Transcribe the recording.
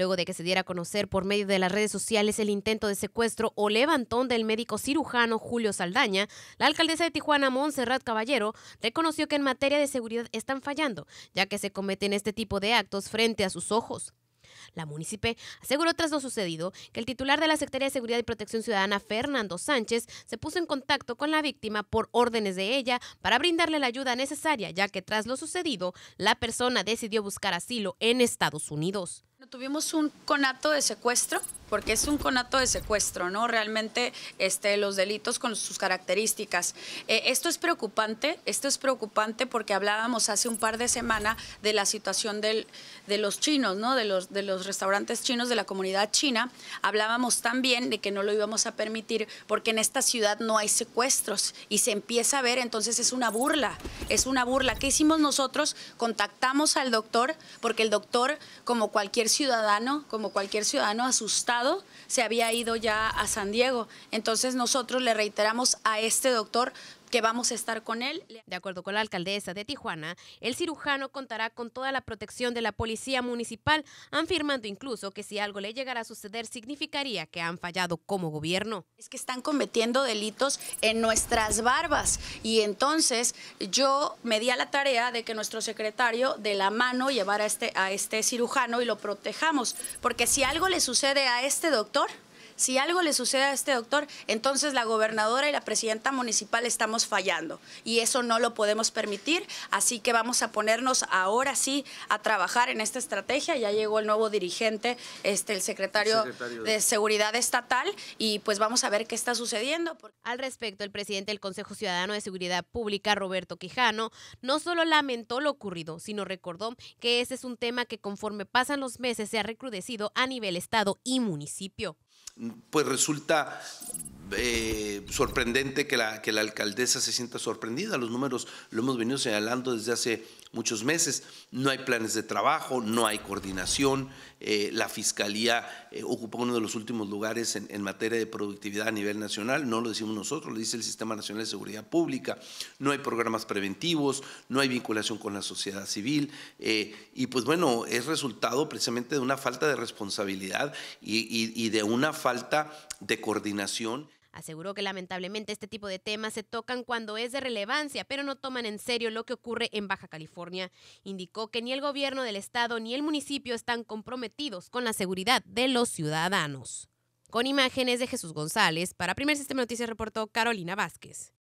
luego de que se diera a conocer por medio de las redes sociales el intento de secuestro o levantón del médico cirujano Julio Saldaña, la alcaldesa de Tijuana, Montserrat Caballero, reconoció que en materia de seguridad están fallando, ya que se cometen este tipo de actos frente a sus ojos. La munícipe aseguró tras lo sucedido que el titular de la Secretaría de Seguridad y Protección Ciudadana, Fernando Sánchez, se puso en contacto con la víctima por órdenes de ella para brindarle la ayuda necesaria, ya que tras lo sucedido, la persona decidió buscar asilo en Estados Unidos tuvimos un conato de secuestro porque es un conato de secuestro, ¿no? Realmente este, los delitos con sus características. Eh, esto es preocupante, esto es preocupante porque hablábamos hace un par de semanas de la situación del, de los chinos, ¿no? De los, de los restaurantes chinos de la comunidad china. Hablábamos también de que no lo íbamos a permitir porque en esta ciudad no hay secuestros y se empieza a ver, entonces es una burla, es una burla. ¿Qué hicimos nosotros? Contactamos al doctor porque el doctor, como cualquier ciudadano, como cualquier ciudadano asustado, se había ido ya a San Diego. Entonces nosotros le reiteramos a este doctor que vamos a estar con él. De acuerdo con la alcaldesa de Tijuana, el cirujano contará con toda la protección de la policía municipal, afirmando incluso que si algo le llegara a suceder significaría que han fallado como gobierno. Es que están cometiendo delitos en nuestras barbas y entonces yo me di a la tarea de que nuestro secretario de la mano llevara a este, a este cirujano y lo protejamos, porque si algo le sucede a este doctor, si algo le sucede a este doctor, entonces la gobernadora y la presidenta municipal estamos fallando y eso no lo podemos permitir, así que vamos a ponernos ahora sí a trabajar en esta estrategia. Ya llegó el nuevo dirigente, este, el secretario, de... Seguridad Estatal y pues vamos a ver qué está sucediendo. Al respecto, el presidente del Consejo Ciudadano de Seguridad Pública, Roberto Quijano, no solo lamentó lo ocurrido, sino recordó que ese es un tema que conforme pasan los meses se ha recrudecido a nivel estado y municipio pues resulta eh, sorprendente que la, que la alcaldesa se sienta sorprendida. Los números lo hemos venido señalando desde hace muchos meses. No hay planes de trabajo, no hay coordinación. Eh, la Fiscalía eh, ocupa uno de los últimos lugares en, materia de productividad a nivel nacional. No lo decimos nosotros, lo dice el Sistema Nacional de Seguridad Pública. No hay programas preventivos, no hay vinculación con la sociedad civil. y pues bueno, es resultado precisamente de una falta de responsabilidad y de una falta de coordinación. Aseguró que lamentablemente este tipo de temas se tocan cuando es de relevancia, pero no toman en serio lo que ocurre en Baja California. Indicó que ni el gobierno del estado ni el municipio están comprometidos con la seguridad de los ciudadanos. Con imágenes de Jesús González, para Primer Sistema Noticias reportó Carolina Vázquez.